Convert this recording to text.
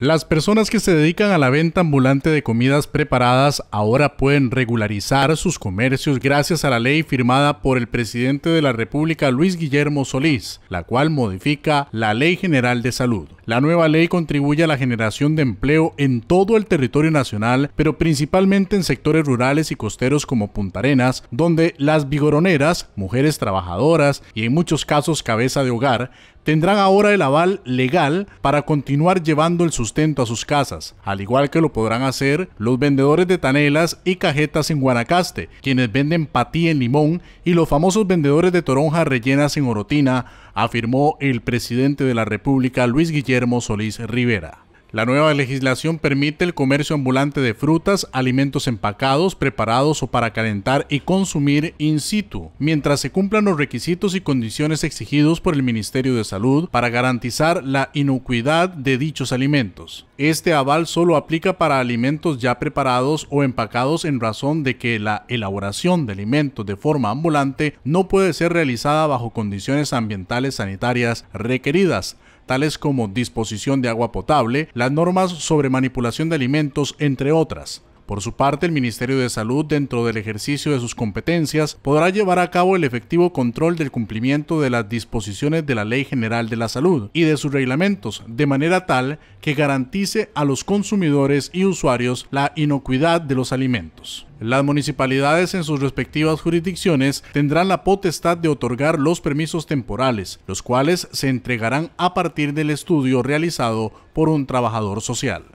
Las personas que se dedican a la venta ambulante de comidas preparadas ahora pueden regularizar sus comercios gracias a la ley firmada por el presidente de la República Luis Guillermo Solís, la cual modifica la Ley General de Salud. La nueva ley contribuye a la generación de empleo en todo el territorio nacional, pero principalmente en sectores rurales y costeros como Punta Arenas, donde las vigoroneras, mujeres trabajadoras y en muchos casos cabeza de hogar, tendrán ahora el aval legal para continuar llevando el sustento a sus casas, al igual que lo podrán hacer los vendedores de tanelas y cajetas en Guanacaste, quienes venden patí en Limón y los famosos vendedores de toronjas rellenas en Orotina, afirmó el presidente de la República Luis Guillermo Rivera. La nueva legislación permite el comercio ambulante de frutas, alimentos empacados, preparados o para calentar y consumir in situ, mientras se cumplan los requisitos y condiciones exigidos por el Ministerio de Salud para garantizar la inocuidad de dichos alimentos. Este aval solo aplica para alimentos ya preparados o empacados en razón de que la elaboración de alimentos de forma ambulante no puede ser realizada bajo condiciones ambientales sanitarias requeridas, tales como disposición de agua potable, las normas sobre manipulación de alimentos, entre otras. Por su parte, el Ministerio de Salud, dentro del ejercicio de sus competencias, podrá llevar a cabo el efectivo control del cumplimiento de las disposiciones de la Ley General de la Salud y de sus reglamentos, de manera tal que garantice a los consumidores y usuarios la inocuidad de los alimentos. Las municipalidades en sus respectivas jurisdicciones tendrán la potestad de otorgar los permisos temporales, los cuales se entregarán a partir del estudio realizado por un trabajador social.